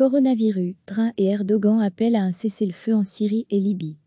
Coronavirus, Train et Erdogan appellent à un cessez-le-feu en Syrie et Libye.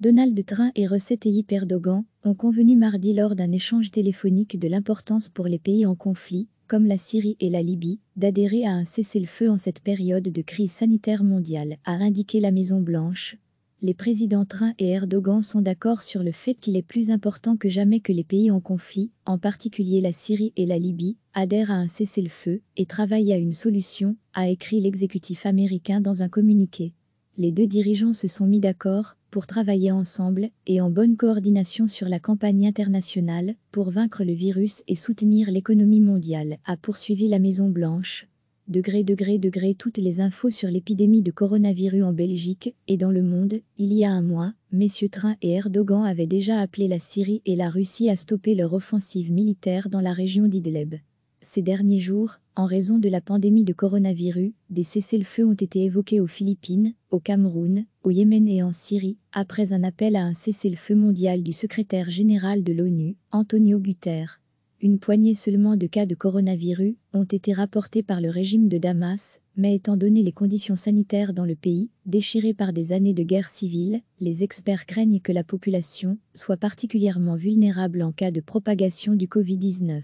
Donald Train et Recep Tayyip Erdogan ont convenu mardi lors d'un échange téléphonique de l'importance pour les pays en conflit, comme la Syrie et la Libye, d'adhérer à un cessez-le-feu en cette période de crise sanitaire mondiale, a indiqué la Maison-Blanche, les présidents Train et Erdogan sont d'accord sur le fait qu'il est plus important que jamais que les pays en conflit, en particulier la Syrie et la Libye, adhèrent à un cessez-le-feu et travaillent à une solution, a écrit l'exécutif américain dans un communiqué. Les deux dirigeants se sont mis d'accord pour travailler ensemble et en bonne coordination sur la campagne internationale pour vaincre le virus et soutenir l'économie mondiale, a poursuivi la Maison-Blanche, degré degré degré toutes les infos sur l'épidémie de coronavirus en Belgique et dans le monde, il y a un mois, messieurs Train et Erdogan avaient déjà appelé la Syrie et la Russie à stopper leur offensive militaire dans la région d'Idleb. Ces derniers jours, en raison de la pandémie de coronavirus, des cessez-le-feu ont été évoqués aux Philippines, au Cameroun, au Yémen et en Syrie, après un appel à un cessez-le-feu mondial du secrétaire général de l'ONU, Antonio Guterres. Une poignée seulement de cas de coronavirus ont été rapportés par le régime de Damas, mais étant donné les conditions sanitaires dans le pays, déchirées par des années de guerre civile, les experts craignent que la population soit particulièrement vulnérable en cas de propagation du Covid-19.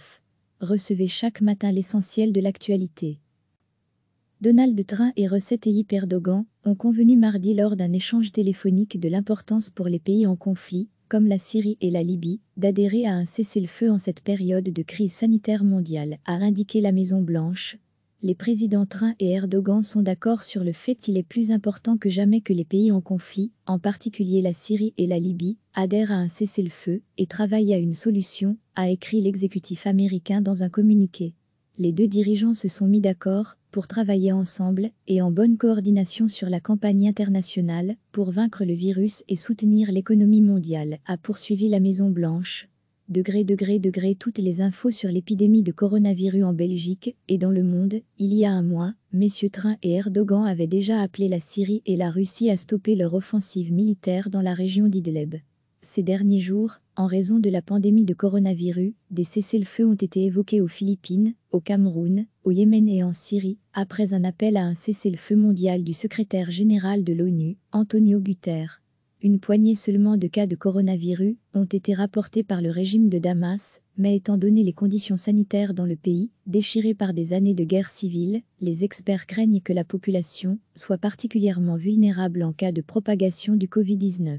Recevez chaque matin l'essentiel de l'actualité. Donald Trump et Recep Tayyip Erdogan ont convenu mardi lors d'un échange téléphonique de l'importance pour les pays en conflit comme la Syrie et la Libye, d'adhérer à un cessez-le-feu en cette période de crise sanitaire mondiale, a indiqué la Maison-Blanche. Les présidents Trump et Erdogan sont d'accord sur le fait qu'il est plus important que jamais que les pays en conflit, en particulier la Syrie et la Libye, adhèrent à un cessez-le-feu et travaillent à une solution, a écrit l'exécutif américain dans un communiqué. Les deux dirigeants se sont mis d'accord pour travailler ensemble et en bonne coordination sur la campagne internationale pour vaincre le virus et soutenir l'économie mondiale, a poursuivi la Maison-Blanche. Degré, degré, degré, toutes les infos sur l'épidémie de coronavirus en Belgique et dans le monde, il y a un mois, messieurs Train et Erdogan avaient déjà appelé la Syrie et la Russie à stopper leur offensive militaire dans la région d'Idleb. Ces derniers jours, en raison de la pandémie de coronavirus, des cessez-le-feu ont été évoqués aux Philippines, au Cameroun, au Yémen et en Syrie, après un appel à un cessez-le-feu mondial du secrétaire général de l'ONU, Antonio Guterres. Une poignée seulement de cas de coronavirus ont été rapportés par le régime de Damas, mais étant donné les conditions sanitaires dans le pays, déchirées par des années de guerre civile, les experts craignent que la population soit particulièrement vulnérable en cas de propagation du Covid-19.